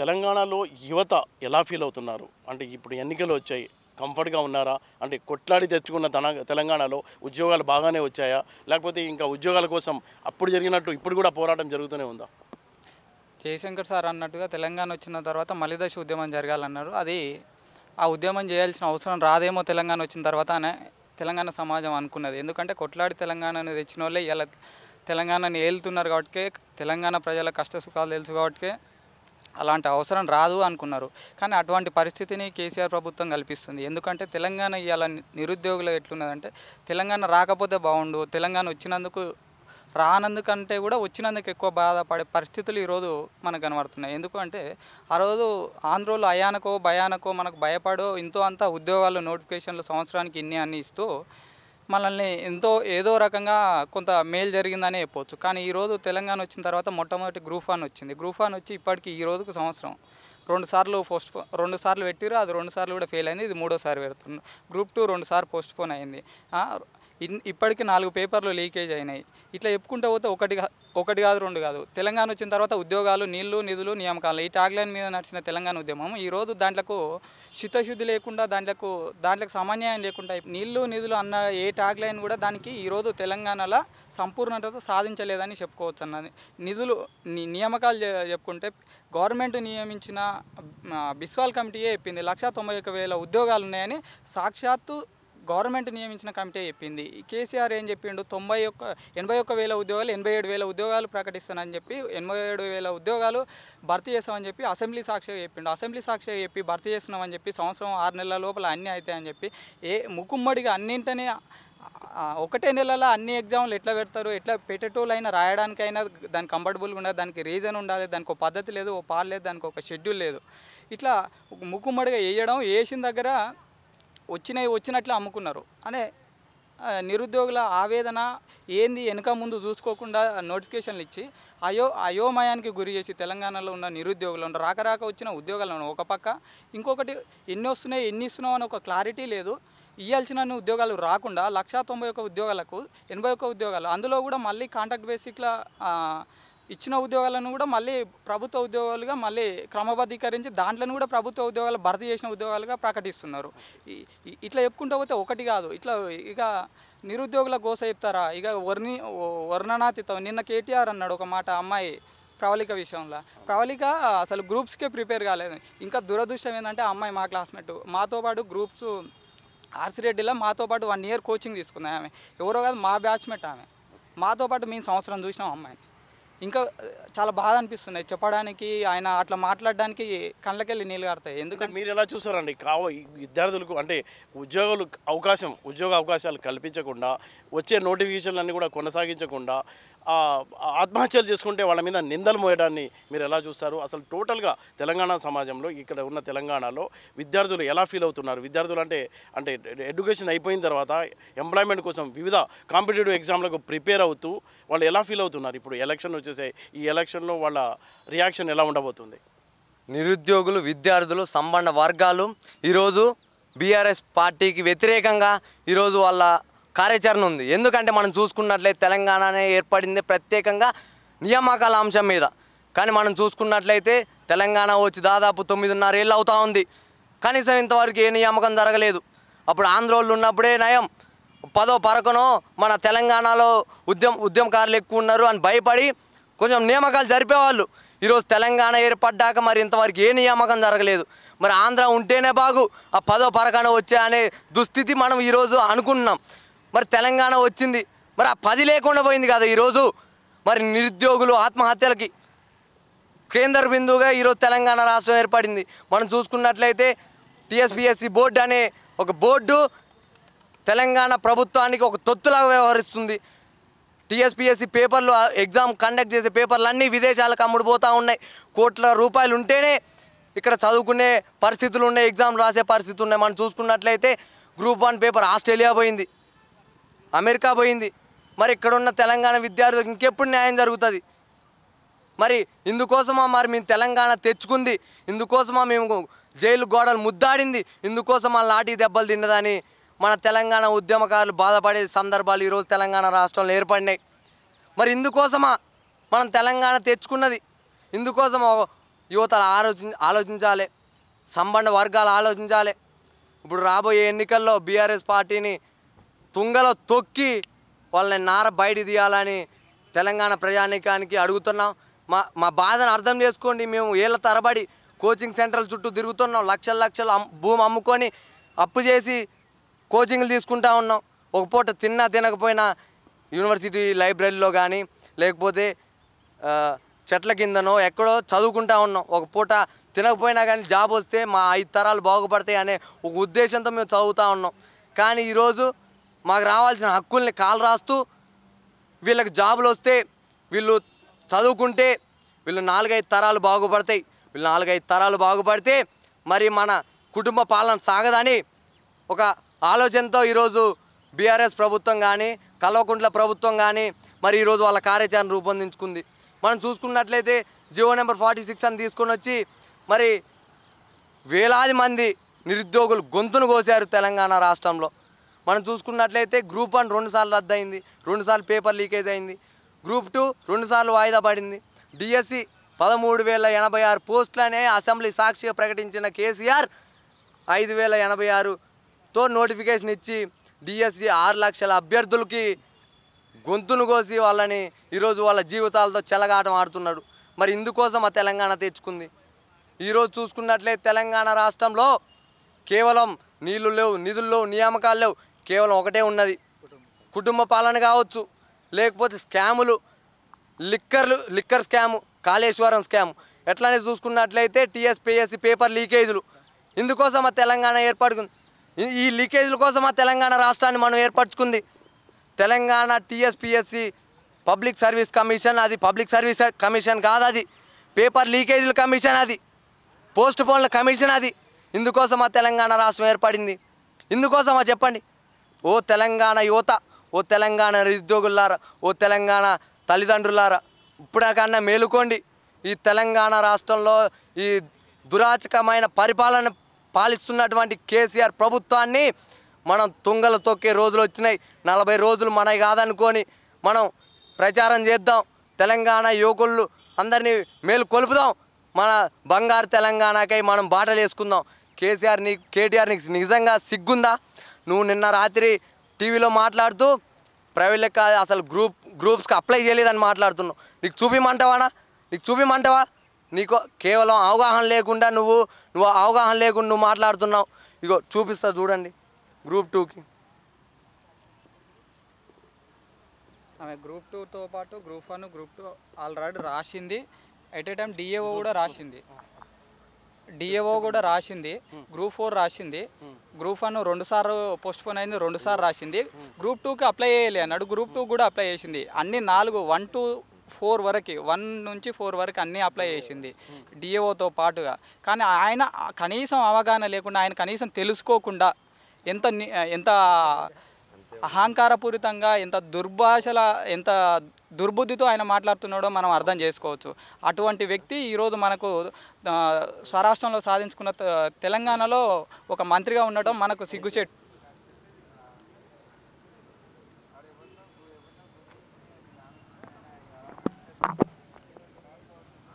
తెలంగాణలో యువత ఎలా ఫీల్ అవుతున్నారు అంటే ఇప్పుడు ఎన్నికలు వచ్చాయి కంఫర్ట్గా ఉన్నారా అంటే కొట్లాడి తెచ్చుకున్న తన తెలంగాణలో ఉద్యోగాలు బాగానే వచ్చాయా లేకపోతే ఇంకా ఉద్యోగాల కోసం అప్పుడు జరిగినట్టు ఇప్పుడు కూడా పోరాటం జరుగుతూనే ఉందా జయశంకర్ సార్ అన్నట్టుగా తెలంగాణ వచ్చిన తర్వాత మలిదశ ఉద్యమం జరగాలన్నారు అది ఆ ఉద్యమం చేయాల్సిన అవసరం రాదేమో తెలంగాణ వచ్చిన తర్వాత అనే తెలంగాణ సమాజం అనుకున్నది ఎందుకంటే కొట్లాడి తెలంగాణ అనేది తెచ్చిన వాళ్ళే ఇలా తెలంగాణని ఏలుతున్నారు కాబట్టి తెలంగాణ ప్రజల కష్ట సుఖాలు తెలుసు కాబట్టి అలాంటి అవసరం రాదు అనుకున్నారు కానీ అటువంటి పరిస్థితిని కేసీఆర్ ప్రభుత్వం కల్పిస్తుంది ఎందుకంటే తెలంగాణ ఇవాళ నిరుద్యోగులు ఎట్లున్నదంటే తెలంగాణ రాకపోతే బాగుండు తెలంగాణ వచ్చినందుకు రానందుకంటే కూడా వచ్చినందుకు ఎక్కువ బాధపడే పరిస్థితులు ఈరోజు మనకు కనబడుతున్నాయి ఎందుకంటే ఆ రోజు ఆంధ్రోలు అయానకో భయానకో మనకు భయపడో ఇంతో అంతా ఉద్యోగాలు నోటిఫికేషన్లు సంవత్సరానికి ఇన్ని అన్ని ఇస్తూ మనల్ని ఎంతో ఏదో రకంగా కొంత మేలు జరిగిందనే చెప్పవచ్చు కానీ ఈరోజు తెలంగాణ వచ్చిన తర్వాత మొట్టమొదటి గ్రూప్ వన్ వచ్చింది గ్రూప్ వన్ వచ్చి ఇప్పటికి ఈ రోజుకు సంవత్సరం రెండు సార్లు పోస్ట్ రెండు సార్లు పెట్టిరు అది రెండు సార్లు కూడా ఫెయిల్ అయింది ఇది మూడోసారి పెడుతుంది గ్రూప్ టూ రెండు సార్లు పోస్ట్ పోన్ అయింది ఇప్పటికీ నాలుగు పేపర్లు లీకేజ్ అయినాయి ఇట్లా చెప్పుకుంటూ పోతే ఒకటి ఒకటి కాదు రెండు కాదు తెలంగాణ వచ్చిన తర్వాత ఉద్యోగాలు నీళ్లు నిధులు నియామకాలు ఈ ట్యాగ్లైన్ మీద నడిచిన తెలంగాణ ఉద్యమం ఈరోజు దాంట్లకు చిత్తశుద్ధి లేకుండా దాంట్లకు దాంట్లో సమన్యాయం లేకుండా నీళ్లు నిధులు అన్న ఏ ట్యాగ్లైన్ కూడా దానికి ఈరోజు తెలంగాణలో సంపూర్ణత సాధించలేదని చెప్పుకోవచ్చు అన్నది నిధులు నియామకాలు చెప్పుకుంటే గవర్నమెంట్ నియమించిన బిస్వాల్ కమిటీయే చెప్పింది లక్ష తొంభై ఒక వేల ఉద్యోగాలు ఉన్నాయని సాక్షాత్తు గవర్నమెంట్ నియమించిన కమిటీ చెప్పింది కేసీఆర్ ఏం చెప్పిండు తొంభై ఒక్క ఎనభై ఒక్క వేల ఉద్యోగాలు ఎనభై ఏడు వేల ఉద్యోగాలు ప్రకటిస్తానని చెప్పి ఎనభై ఏడు వేల ఉద్యోగాలు భర్తీ చేస్తామని చెప్పి అసెంబ్లీ సాక్షిగా చెప్పిండు అసెంబ్లీ సాక్షిగా చెప్పి భర్తీ చేస్తున్నామని చెప్పి సంవత్సరం ఆరు నెలల లోపల అన్నీ అవుతాయని చెప్పి ఏ ముక్కుమ్మడిగా అన్నింటినీ ఒకటే నెలలో అన్ని ఎగ్జామ్లు ఎట్లా పెడతారు ఎట్లా పెట్టేటోళ్ళైనా రాయడానికైనా దానికి కంఫర్టబుల్గా ఉండదు దానికి రీజన్ ఉండాలి దానికి ఒక పద్ధతి లేదు ఓ పాలు లేదు దానికి ఒక షెడ్యూల్ లేదు ఇట్లా ముక్కుమ్మడిగా వేయడం వేసిన దగ్గర వచ్చినవి వచ్చినట్లు అమ్ముకున్నారు అనే నిరుద్యోగుల ఆవేదన ఏంది వెనుక ముందు చూసుకోకుండా నోటిఫికేషన్లు ఇచ్చి అయో అయోమయానికి గురి చేసి తెలంగాణలో ఉన్న నిరుద్యోగులు రాక రాకరాక వచ్చిన ఉద్యోగాలను ఒక పక్క ఇంకొకటి ఎన్ని వస్తున్నాయి ఎన్ని ఇస్తున్నావు అని ఒక క్లారిటీ లేదు ఇవ్వాల్సిన ఉద్యోగాలు రాకుండా లక్షా తొంభై ఒక్క ఉద్యోగాలకు ఎనభై ఒక్క ఉద్యోగాలు అందులో కూడా మళ్ళీ కాంట్రాక్ట్ బేసిక్ల ఇచ్చిన ఉద్యోగాలను కూడా మళ్ళీ ప్రభుత్వ ఉద్యోగాలుగా మళ్ళీ క్రమబద్ధీకరించి దాంట్లో కూడా ప్రభుత్వ ఉద్యోగాలు భర్తీ చేసిన ఉద్యోగాలుగా ప్రకటిస్తున్నారు ఇట్లా చెప్పుకుంటూ పోతే ఒకటి కాదు ఇట్లా ఇక నిరుద్యోగుల గోస చెప్తారా ఇక వర్ణి వర్ణనాతీతం నిన్న కేటీఆర్ అన్నాడు ఒక మాట అమ్మాయి ప్రవళిక విషయంలో ప్రవళిక అసలు గ్రూప్స్కే ప్రిపేర్ కాలేదు ఇంకా దురదృష్టం ఏంటంటే అమ్మాయి మా క్లాస్మేట్ మాతో పాటు గ్రూప్స్ ఆర్సీ రెడ్డిలో మాతో పాటు వన్ ఇయర్ కోచింగ్ తీసుకున్నాయి ఆమె ఎవరో కాదు మా బ్యాచ్మెట్ ఆమె మాతో పాటు మేము సంవత్సరం చూసినాం అమ్మాయిని ఇంకా చాలా బాధ అనిపిస్తున్నాయి చెప్పడానికి ఆయన అట్లా మాట్లాడడానికి కళ్ళకెళ్ళి నీళ్ళు కారుతాయి ఎందుకంటే మీరు ఎలా చూసారండి కావ విద్యార్థులకు అంటే ఉద్యోగులు అవకాశం ఉద్యోగ అవకాశాలు కల్పించకుండా వచ్చే నోటిఫికేషన్లన్నీ కూడా కొనసాగించకుండా ఆత్మహత్యలు చేసుకుంటే వాళ్ళ మీద నిందలు మోయడాన్ని మీరు ఎలా చూస్తారు అసలు టోటల్గా తెలంగాణ సమాజంలో ఇక్కడ ఉన్న తెలంగాణలో విద్యార్థులు ఎలా ఫీల్ అవుతున్నారు విద్యార్థులు అంటే అంటే ఎడ్యుకేషన్ అయిపోయిన తర్వాత ఎంప్లాయ్మెంట్ కోసం వివిధ కాంపిటేటివ్ ఎగ్జామ్లకు ప్రిపేర్ అవుతూ వాళ్ళు ఎలా ఫీల్ అవుతున్నారు ఇప్పుడు ఎలక్షన్ వచ్చేసే ఈ ఎలక్షన్లో వాళ్ళ రియాక్షన్ ఎలా ఉండబోతుంది నిరుద్యోగులు విద్యార్థులు సంబంధ వర్గాలు ఈరోజు బీఆర్ఎస్ పార్టీకి వ్యతిరేకంగా ఈరోజు వాళ్ళ కార్యాచరణ ఉంది ఎందుకంటే మనం చూసుకున్నట్లయితే తెలంగాణనే ఏర్పడింది ప్రత్యేకంగా నియామకాల అంశం మీద కానీ మనం చూసుకున్నట్లయితే తెలంగాణ వచ్చి దాదాపు తొమ్మిదిన్నర ఏళ్ళు అవుతా ఉంది కనీసం ఇంతవరకు ఏ నియామకం జరగలేదు అప్పుడు ఆంధ్రోళ్ళు ఉన్నప్పుడే నయం పదో పరకనో మన తెలంగాణలో ఉద్యమ ఉద్యమకారులు ఎక్కువ ఉన్నారు అని భయపడి కొంచెం నియామకాలు జరిపేవాళ్ళు ఈరోజు తెలంగాణ ఏర్పడ్డాక మరి ఇంతవరకు ఏ నియామకం జరగలేదు మరి ఆంధ్ర ఉంటేనే బాగు ఆ పదో పరకన వచ్చే అనే దుస్థితి మనం ఈరోజు అనుకున్నాం మరి తెలంగాణ వచ్చింది మరి ఆ పది లేకుండా పోయింది కదా ఈరోజు మరి నిరుద్యోగులు ఆత్మహత్యలకి కేంద్ర బిందువుగా ఈరోజు తెలంగాణ రాష్ట్రం ఏర్పడింది మనం చూసుకున్నట్లయితే టీఎస్పిఎస్సి బోర్డు అనే ఒక బోర్డు తెలంగాణ ప్రభుత్వానికి ఒక తొత్తులాగా వ్యవహరిస్తుంది టీఎస్పిఎస్సి పేపర్లు ఎగ్జామ్ కండక్ట్ చేసే పేపర్లు అన్నీ విదేశాలకు అమ్ముడుపోతూ ఉన్నాయి కోట్ల రూపాయలు ఉంటేనే ఇక్కడ చదువుకునే పరిస్థితులు ఉన్నాయి ఎగ్జామ్ రాసే పరిస్థితులు ఉన్నాయి మనం చూసుకున్నట్లయితే గ్రూప్ వన్ పేపర్ ఆస్ట్రేలియా పోయింది అమెరికా పోయింది మరి ఇక్కడున్న తెలంగాణ విద్యార్థులకు ఇంకెప్పుడు న్యాయం జరుగుతుంది మరి ఇందుకోసమా మరి మేము తెలంగాణ తెచ్చుకుంది ఇందుకోసమా మేము జైలు గోడలు ముద్దాడింది ఇందుకోసం ఆ లాఠీ దెబ్బలు తిన్నదని మన తెలంగాణ ఉద్యమకారులు బాధపడే సందర్భాలు ఈరోజు తెలంగాణ రాష్ట్రంలో ఏర్పడినాయి మరి ఇందుకోసమా మనం తెలంగాణ తెచ్చుకున్నది ఇందుకోసం యువత ఆలోచి ఆలోచించాలి సంబంధ వర్గాలు ఆలోచించాలి ఇప్పుడు రాబోయే ఎన్నికల్లో బీఆర్ఎస్ పార్టీని తుంగలో తొక్కి వాళ్ళని నార బయట తీయాలని తెలంగాణ ప్రజానీకానికి అడుగుతున్నాం మా మా బాధను అర్థం చేసుకోండి మేము ఏళ్ళ తరబడి కోచింగ్ సెంటర్ల చుట్టూ తిరుగుతున్నాం లక్షల లక్షలు భూమి అమ్ముకొని అప్పు చేసి కోచింగ్లు తీసుకుంటా ఉన్నాం ఒక పూట తిన్నా తినకపోయినా యూనివర్సిటీ లైబ్రరీలో కానీ లేకపోతే చెట్ల కిందనో ఎక్కడో చదువుకుంటా ఉన్నాం ఒక పూట తినకపోయినా కానీ జాబ్ వస్తే మా ఐదు తరాలు బాగుపడతాయి అనే ఒక ఉద్దేశంతో మేము చదువుతూ ఉన్నాం కానీ ఈరోజు మాకు రావాల్సిన హక్కుల్ని కాలు రాస్తూ వీళ్ళకి జాబులు వస్తే వీళ్ళు చదువుకుంటే వీళ్ళు నాలుగైదు తరాలు బాగుపడతాయి వీళ్ళు నాలుగైదు తరాలు బాగుపడితే మరి మన కుటుంబ పాలన సాగదని ఒక ఆలోచనతో ఈరోజు బీఆర్ఎస్ ప్రభుత్వం కానీ కల్వకుంట్ల ప్రభుత్వం కానీ మరి ఈరోజు వాళ్ళ కార్యాచరణ రూపొందించుకుంది మనం చూసుకున్నట్లయితే జియో నెంబర్ ఫార్టీ సిక్స్ అని తీసుకొని వచ్చి మరి వేలాది మంది నిరుద్యోగులు గొంతును కోసారు తెలంగాణ రాష్ట్రంలో మనం చూసుకున్నట్లయితే గ్రూప్ వన్ రెండుసార్లు రద్దు అయింది రెండుసార్లు పేపర్ లీకేజ్ అయింది గ్రూప్ టూ రెండుసార్లు వాయిదా పడింది డిఎస్సి పదమూడు వేల ఎనభై ఆరు పోస్టులనే అసెంబ్లీ సాక్షిగా ప్రకటించిన కేసీఆర్ ఐదు వేల ఎనభై ఆరుతో నోటిఫికేషన్ ఇచ్చి డిఎస్సి ఆరు లక్షల అభ్యర్థులకి గొంతును కోసి వాళ్ళని ఈరోజు వాళ్ళ జీవితాలతో చెలగాటం ఆడుతున్నాడు మరి ఇందుకోసం ఆ తెలంగాణ తెచ్చుకుంది ఈరోజు చూసుకున్నట్లయితే తెలంగాణ రాష్ట్రంలో కేవలం నీళ్లు లేవు నిధులు లేవు నియామకాలు లేవు కేవలం ఒకటే ఉన్నది కుటుంబ పాలన కావచ్చు లేకపోతే స్కాములు లిక్కర్లు లిక్కర్ స్కాము కాళేశ్వరం స్కాము ఎట్లానే చూసుకున్నట్లయితే టీఎస్పీఎస్సీ పేపర్ లీకేజీలు ఇందుకోసం ఆ తెలంగాణ ఏర్పడుకుంది ఈ లీకేజీల కోసం ఆ తెలంగాణ రాష్ట్రాన్ని మనం ఏర్పరచుకుంది Telangana TSPSC public service commission అది పబ్లిక్ సర్వీస్ కమిషన్ కాదు అది పేపర్ లీకేజీల కమిషన్ అది పోస్ట్ పోన్ల కమిషన్ అది ఇందుకోసం ఆ తెలంగాణ రాష్ట్రం ఏర్పడింది ఇందుకోసమా చెప్పండి ఓ తెలంగాణ యువత ఓ తెలంగాణ నిరుద్యోగులారా ఓ తెలంగాణ తల్లిదండ్రులారా ఇప్పుడకన్నా మేలుకోండి ఈ తెలంగాణ రాష్ట్రంలో ఈ దురాచకమైన పరిపాలన పాలిస్తున్నటువంటి కేసీఆర్ ప్రభుత్వాన్ని మనం తుంగలు తొక్కే రోజులు వచ్చినాయి నలభై రోజులు మన కాదనుకొని మనం ప్రచారం చేద్దాం తెలంగాణ యువకులు అందరినీ కొలుపుదాం మన బంగారు తెలంగాణకై మనం బాటలు వేసుకుందాం కేసీఆర్ కేటీఆర్ని కేటీఆర్ నీకు నిజంగా సిగ్గుందా నువ్వు నిన్న రాత్రి టీవీలో మాట్లాడుతూ ప్రైవేట్ లెక్క అసలు గ్రూప్ గ్రూప్స్కి అప్లై చేయలేదని మాట్లాడుతున్నావు నీకు చూపిమంటావానా నీకు చూపిమంటావా నీకు కేవలం అవగాహన లేకుండా నువ్వు నువ్వు అవగాహన లేకుండా నువ్వు మాట్లాడుతున్నావు ఇగో చూపిస్తా చూడండి గ్రూప్ టూకి ఆమె గ్రూప్ టూతో పాటు group one group two already రాసింది ఎట్ ఏ టైం డిఏఓ కూడా రాసింది డిఏఓ కూడా రాసింది గ్రూప్ hmm. ఫోర్ రాసింది hmm. Group one postpone అయింది రెండుసార్లు రాసింది గ్రూప్ టూకి అప్లై చేయలే అన్నాడు గ్రూప్ టూ కూడా అప్లై చేసింది అన్ని నాలుగు వన్ టూ ఫోర్ వరకు వన్ నుంచి ఫోర్ వరకు అన్నీ అప్లై చేసింది డిఏఓతో పాటుగా కానీ ఆయన కనీసం అవగాహన లేకుండా ఆయన కనీసం తెలుసుకోకుండా ఎంత ఎంత అహంకారపూరితంగా ఎంత దుర్భాషల ఎంత దుర్బుద్ధితో ఆయన మాట్లాడుతున్నాడో మనం అర్థం చేసుకోవచ్చు అటువంటి వ్యక్తి ఈరోజు మనకు స్వరాష్ట్రంలో సాధించుకున్న తెలంగాణలో ఒక మంత్రిగా ఉండటం మనకు సిగ్గుచేటు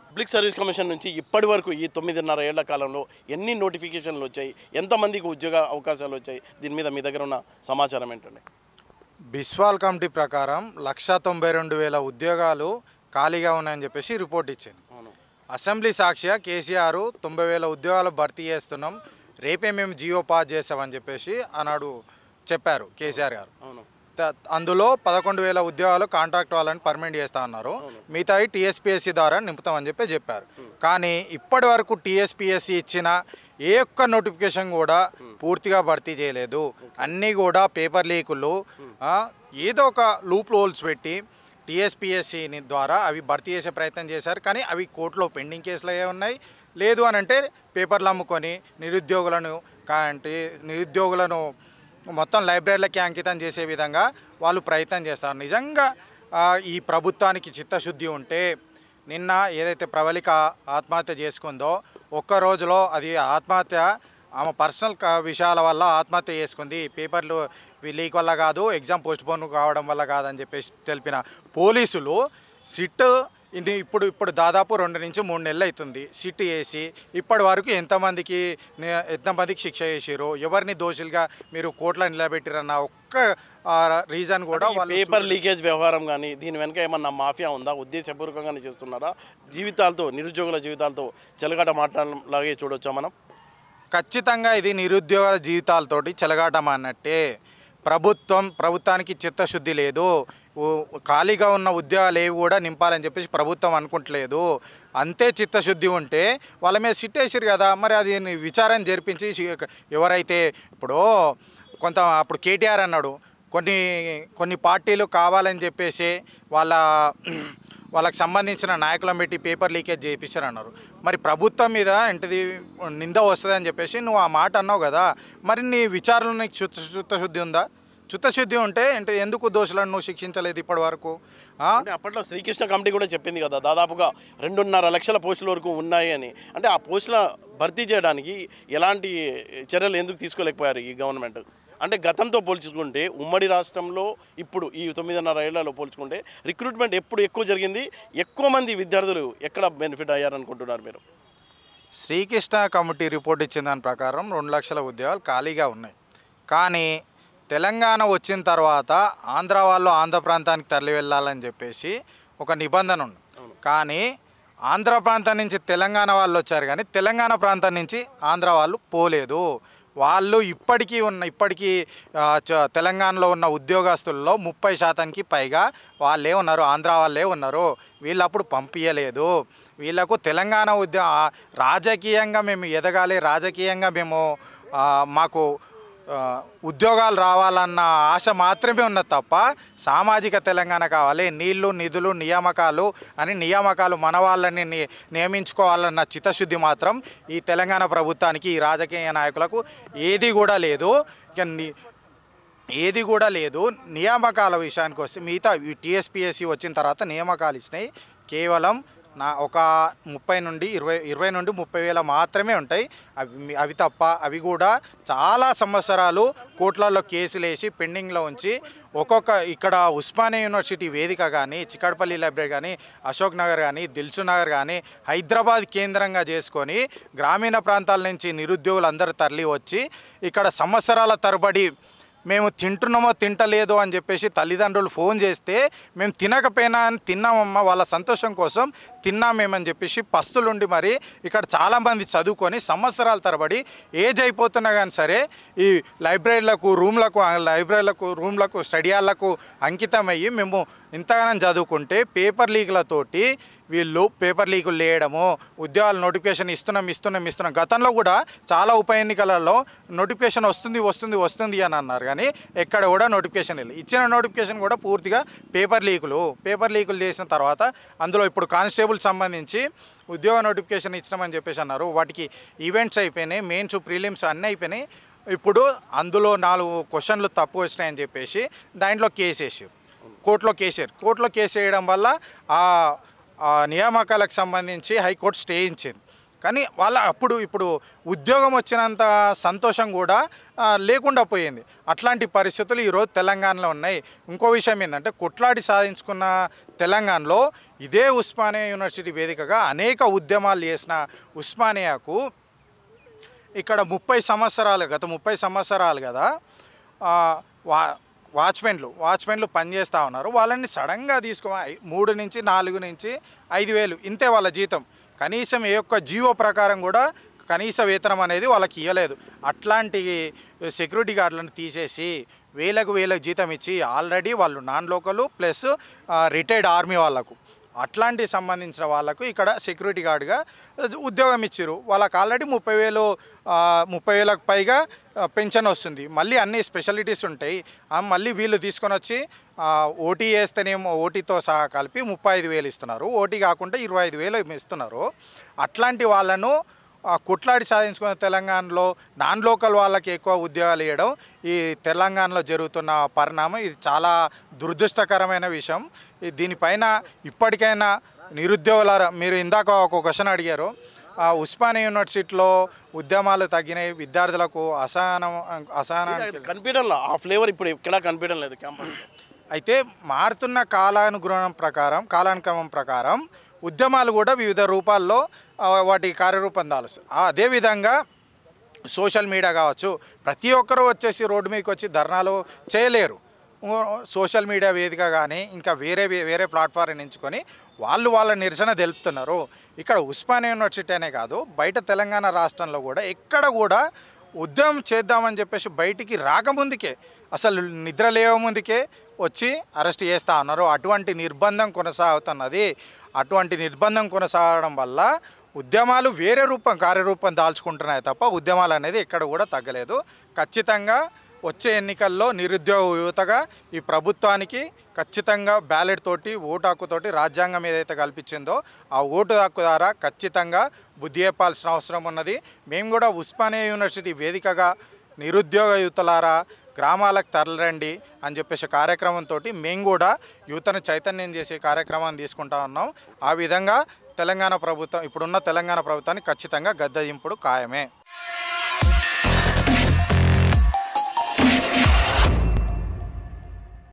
పబ్లిక్ సర్వీస్ కమిషన్ నుంచి ఇప్పటి వరకు ఈ తొమ్మిదిన్నర ఏళ్ల కాలంలో ఎన్ని నోటిఫికేషన్లు వచ్చాయి ఎంతమందికి ఉద్యోగ అవకాశాలు వచ్చాయి దీని మీద మీ దగ్గర ఉన్న సమాచారం ఏంటండి బిస్వాల్ కమిటీ ప్రకారం లక్షా తొంభై రెండు వేల ఉద్యోగాలు ఖాళీగా ఉన్నాయని చెప్పేసి రిపోర్ట్ ఇచ్చింది అసెంబ్లీ సాక్షిగా కేసీఆర్ తొంభై వేల ఉద్యోగాలు భర్తీ చేస్తున్నాం రేపే మేము జియో పాస్ చేసామని చెప్పేసి ఆనాడు చెప్పారు కేసీఆర్ గారు అందులో పదకొండు వేల ఉద్యోగాలు కాంట్రాక్ట్ వాళ్ళని పర్మనెంట్ చేస్తా అన్నారు మిగతావి టీఎస్పిఎస్సి ద్వారా నింపుతామని చెప్పి చెప్పారు కానీ ఇప్పటి వరకు టీఎస్పిఎస్సి ఇచ్చిన ఏ ఒక్క నోటిఫికేషన్ కూడా పూర్తిగా భర్తీ చేయలేదు అన్నీ కూడా పేపర్ లీకులు ఏదో ఒక లూప్ హోల్స్ పెట్టి టీఎస్పీఎస్సీని ద్వారా అవి భర్తీ చేసే ప్రయత్నం చేశారు కానీ అవి కోర్టులో పెండింగ్ అయ్యే ఉన్నాయి లేదు అని అంటే పేపర్లు అమ్ముకొని నిరుద్యోగులను కాంటే నిరుద్యోగులను మొత్తం లైబ్రరీలకి అంకితం చేసే విధంగా వాళ్ళు ప్రయత్నం చేస్తారు నిజంగా ఈ ప్రభుత్వానికి చిత్తశుద్ధి ఉంటే నిన్న ఏదైతే ప్రవళిక ఆత్మహత్య చేసుకుందో ఒక్క రోజులో అది ఆత్మహత్య ఆమె పర్సనల్ విషయాల వల్ల ఆత్మహత్య చేసుకుంది పేపర్లు లీక్ వల్ల కాదు ఎగ్జామ్ పోస్ట్ పోన్ కావడం వల్ల కాదని చెప్పేసి తెలిపిన పోలీసులు సిట్ ఇది ఇప్పుడు ఇప్పుడు దాదాపు రెండు నుంచి మూడు నెలలు అవుతుంది సిట్ వేసి ఇప్పటి వరకు ఎంతమందికి ఎంతమందికి శిక్ష చేసిరు ఎవరిని దోషులుగా మీరు కోర్టులో నిలబెట్టిరన్న ఒక్క రీజన్ కూడా పేపర్ లీకేజ్ వ్యవహారం కానీ దీని వెనుక ఏమన్నా మాఫియా ఉందా ఉద్దేశపూర్వకంగానే చేస్తున్నారా జీవితాలతో నిరుద్యోగుల జీవితాలతో చెలగాట మాట్లాడలాగే చూడొచ్చా మనం ఖచ్చితంగా ఇది నిరుద్యోగుల జీవితాలతోటి చెలగాటం అన్నట్టే ప్రభుత్వం ప్రభుత్వానికి చిత్తశుద్ధి లేదు ఖాళీగా ఉన్న ఉద్యోగాలు ఏవి కూడా నింపాలని చెప్పేసి ప్రభుత్వం అనుకుంటలేదు అంతే చిత్తశుద్ధి ఉంటే వాళ్ళ మీద సిట్టేసారు కదా మరి అది విచారణ జరిపించి ఎవరైతే ఇప్పుడు కొంత అప్పుడు కేటీఆర్ అన్నాడు కొన్ని కొన్ని పార్టీలు కావాలని చెప్పేసి వాళ్ళ వాళ్ళకి సంబంధించిన నాయకులను పెట్టి పేపర్ లీకేజ్ చేయించారన్నారు మరి ప్రభుత్వం మీద ఇంటిది నింద అని చెప్పేసి నువ్వు ఆ మాట అన్నావు కదా మరి నీ విచారణలో నీకు చిత్త చిత్తశుద్ధి ఉందా చుత్తశుద్ధి ఉంటే అంటే ఎందుకు దోషులను నువ్వు శిక్షించలేదు ఇప్పటి వరకు అప్పట్లో శ్రీకృష్ణ కమిటీ కూడా చెప్పింది కదా దాదాపుగా రెండున్నర లక్షల పోస్టుల వరకు ఉన్నాయి అని అంటే ఆ పోస్టుల భర్తీ చేయడానికి ఎలాంటి చర్యలు ఎందుకు తీసుకోలేకపోయారు ఈ గవర్నమెంట్ అంటే గతంతో పోల్చుకుంటే ఉమ్మడి రాష్ట్రంలో ఇప్పుడు ఈ తొమ్మిదిన్నర ఏళ్లలో పోల్చుకుంటే రిక్రూట్మెంట్ ఎప్పుడు ఎక్కువ జరిగింది ఎక్కువ మంది విద్యార్థులు ఎక్కడ బెనిఫిట్ అయ్యారనుకుంటున్నారు మీరు శ్రీకృష్ణ కమిటీ రిపోర్ట్ ఇచ్చిన దాని ప్రకారం రెండు లక్షల ఉద్యోగాలు ఖాళీగా ఉన్నాయి కానీ తెలంగాణ వచ్చిన తర్వాత ఆంధ్ర వాళ్ళు ఆంధ్ర ప్రాంతానికి తరలి వెళ్ళాలని చెప్పేసి ఒక నిబంధన ఉంది కానీ ఆంధ్ర ప్రాంతం నుంచి తెలంగాణ వాళ్ళు వచ్చారు కానీ తెలంగాణ ప్రాంతం నుంచి ఆంధ్ర వాళ్ళు పోలేదు వాళ్ళు ఇప్పటికీ ఉన్న ఇప్పటికీ తెలంగాణలో ఉన్న ఉద్యోగస్తుల్లో ముప్పై శాతానికి పైగా వాళ్ళే ఉన్నారు ఆంధ్ర వాళ్ళే ఉన్నారు వీళ్ళు అప్పుడు పంపించలేదు వీళ్ళకు తెలంగాణ ఉద్యో రాజకీయంగా మేము ఎదగాలి రాజకీయంగా మేము మాకు ఉద్యోగాలు రావాలన్న ఆశ మాత్రమే ఉన్న తప్ప సామాజిక తెలంగాణ కావాలి నీళ్లు నిధులు నియామకాలు అని నియామకాలు మన వాళ్ళని నియమించుకోవాలన్న చిత్తశుద్ధి మాత్రం ఈ తెలంగాణ ప్రభుత్వానికి ఈ రాజకీయ నాయకులకు ఏది కూడా లేదు ఏది కూడా లేదు నియామకాల విషయానికి వస్తే మిగతా టీఎస్పిఎస్సి వచ్చిన తర్వాత నియామకాలు ఇచ్చినాయి కేవలం నా ఒక ముప్పై నుండి ఇరవై ఇరవై నుండి ముప్పై వేల మాత్రమే ఉంటాయి అవి అవి తప్ప అవి కూడా చాలా సంవత్సరాలు కోట్లలో కేసులు వేసి పెండింగ్లో ఉంచి ఒక్కొక్క ఇక్కడ ఉస్మానియా యూనివర్సిటీ వేదిక కానీ చిక్కడపల్లి లైబ్రరీ కానీ అశోక్ నగర్ కానీ దిల్సు నగర్ కానీ హైదరాబాద్ కేంద్రంగా చేసుకొని గ్రామీణ ప్రాంతాల నుంచి నిరుద్యోగులు అందరూ తరలి వచ్చి ఇక్కడ సంవత్సరాల తరబడి మేము తింటున్నామో తింటలేదో అని చెప్పేసి తల్లిదండ్రులు ఫోన్ చేస్తే మేము తినకపోయినా అని తిన్నామమ్మ వాళ్ళ సంతోషం కోసం తిన్నామేమని చెప్పేసి పస్తులుండి మరి ఇక్కడ చాలామంది చదువుకొని సంవత్సరాల తరబడి ఏజ్ అయిపోతున్నా కానీ సరే ఈ లైబ్రరీలకు రూమ్లకు లైబ్రరీలకు రూమ్లకు స్టడీ హాల్లకు అంకితమయ్యి మేము ఇంతగానం చదువుకుంటే పేపర్ లీకులతోటి వీళ్ళు పేపర్ లీకులు లేయడము ఉద్యోగాలు నోటిఫికేషన్ ఇస్తున్నాం ఇస్తున్నాం ఇస్తున్నాం గతంలో కూడా చాలా ఉప ఎన్నికలలో నోటిఫికేషన్ వస్తుంది వస్తుంది వస్తుంది అని అన్నారు కానీ ఎక్కడ కూడా నోటిఫికేషన్ లేదు ఇచ్చిన నోటిఫికేషన్ కూడా పూర్తిగా పేపర్ లీకులు పేపర్ లీకులు చేసిన తర్వాత అందులో ఇప్పుడు కానిస్టేబుల్ సంబంధించి ఉద్యోగ నోటిఫికేషన్ ఇచ్చినామని చెప్పేసి అన్నారు వాటికి ఈవెంట్స్ అయిపోయినాయి మెయిన్స్ ప్రీలిమ్స్ అన్నీ అయిపోయినాయి ఇప్పుడు అందులో నాలుగు క్వశ్చన్లు తప్పు వచ్చినాయని చెప్పేసి దాంట్లో కేసు వేసారు కోర్టులో కేసేరు కోర్టులో కేసు వేయడం వల్ల ఆ నియామకాలకు సంబంధించి హైకోర్టు స్టే ఇచ్చింది కానీ వాళ్ళ అప్పుడు ఇప్పుడు ఉద్యోగం వచ్చినంత సంతోషం కూడా లేకుండా పోయింది అట్లాంటి పరిస్థితులు ఈరోజు తెలంగాణలో ఉన్నాయి ఇంకో విషయం ఏంటంటే కొట్లాడి సాధించుకున్న తెలంగాణలో ఇదే ఉస్మానియా యూనివర్సిటీ వేదికగా అనేక ఉద్యమాలు చేసిన ఉస్మానియాకు ఇక్కడ ముప్పై సంవత్సరాలు గత ముప్పై సంవత్సరాలు కదా వాచ్మెన్లు వాచ్మెన్లు పనిచేస్తూ ఉన్నారు వాళ్ళని సడన్గా తీసుకో మూడు నుంచి నాలుగు నుంచి ఐదు వేలు ఇంతే వాళ్ళ జీతం కనీసం ఏ ఒక్క జీవో ప్రకారం కూడా కనీస వేతనం అనేది వాళ్ళకి ఇవ్వలేదు అట్లాంటి సెక్యూరిటీ గార్డులను తీసేసి వేలకు వేలకు జీతం ఇచ్చి ఆల్రెడీ వాళ్ళు నాన్ లోకలు ప్లస్ రిటైర్డ్ ఆర్మీ వాళ్ళకు అట్లాంటి సంబంధించిన వాళ్ళకు ఇక్కడ సెక్యూరిటీ గార్డ్గా ఉద్యోగం ఇచ్చారు వాళ్ళకి ఆల్రెడీ ముప్పై వేలు ముప్పై వేలకు పైగా పెన్షన్ వస్తుంది మళ్ళీ అన్ని స్పెషాలిటీస్ ఉంటాయి మళ్ళీ వీళ్ళు తీసుకొని వచ్చి ఓటీ వేస్తేనేమో ఓటీతో సహా కలిపి ముప్పై ఐదు వేలు ఇస్తున్నారు ఓటీ కాకుండా ఇరవై ఐదు వేలు ఇస్తున్నారు అట్లాంటి వాళ్ళను కుట్లాడి సాధించుకున్న తెలంగాణలో నాన్ లోకల్ వాళ్ళకి ఎక్కువ ఉద్యోగాలు ఇవ్వడం ఈ తెలంగాణలో జరుగుతున్న పరిణామం ఇది చాలా దురదృష్టకరమైన విషయం దీనిపైన ఇప్పటికైనా నిరుద్యోగుల మీరు ఇందాక ఒక క్వశ్చన్ అడిగారు ఉస్మానియా యూనివర్సిటీలో ఉద్యమాలు తగ్గినాయి విద్యార్థులకు అసహనం అసహనం కనిపించడంలో ఆ ఫ్లేవర్ ఇప్పుడు ఇక్కడ కనిపించడం లేదు క్యాంపస్ అయితే మారుతున్న కాలానుగుణం ప్రకారం కాలానుక్రమం ప్రకారం ఉద్యమాలు కూడా వివిధ రూపాల్లో వాటి కార్యరూపం దాల్సి అదేవిధంగా సోషల్ మీడియా కావచ్చు ప్రతి ఒక్కరూ వచ్చేసి రోడ్డు మీదకి వచ్చి ధర్నాలు చేయలేరు సోషల్ మీడియా వేదిక కానీ ఇంకా వేరే వేరే ప్లాట్ఫారం ఎంచుకొని వాళ్ళు వాళ్ళ నిరసన తెలుపుతున్నారు ఇక్కడ ఉస్మానియా యూనివర్సిటీ అనే కాదు బయట తెలంగాణ రాష్ట్రంలో కూడా ఎక్కడ కూడా ఉద్యమం చేద్దామని చెప్పేసి బయటికి రాకముందుకే అసలు నిద్ర లేవముందుకే వచ్చి అరెస్ట్ చేస్తూ ఉన్నారు అటువంటి నిర్బంధం కొనసాగుతున్నది అటువంటి నిర్బంధం కొనసాగడం వల్ల ఉద్యమాలు వేరే రూపం కార్యరూపం దాల్చుకుంటున్నాయి తప్ప ఉద్యమాలు అనేది ఎక్కడ కూడా తగ్గలేదు ఖచ్చితంగా వచ్చే ఎన్నికల్లో నిరుద్యోగ యువతగా ఈ ప్రభుత్వానికి ఖచ్చితంగా బ్యాలెట్ తోటి ఓటు హక్కుతోటి రాజ్యాంగం ఏదైతే కల్పించిందో ఆ ఓటు హక్కు ద్వారా ఖచ్చితంగా బుద్ధి చెప్పాల్సిన అవసరం ఉన్నది మేము కూడా ఉస్మానియా యూనివర్సిటీ వేదికగా నిరుద్యోగ యువతలారా గ్రామాలకు తరలిరండి అని చెప్పేసి కార్యక్రమంతో మేము కూడా యువతను చైతన్యం చేసే కార్యక్రమాన్ని తీసుకుంటా ఉన్నాం ఆ విధంగా తెలంగాణ ప్రభుత్వం ఇప్పుడున్న తెలంగాణ ప్రభుత్వానికి ఖచ్చితంగా గద్దెదింపుడు ఖాయమే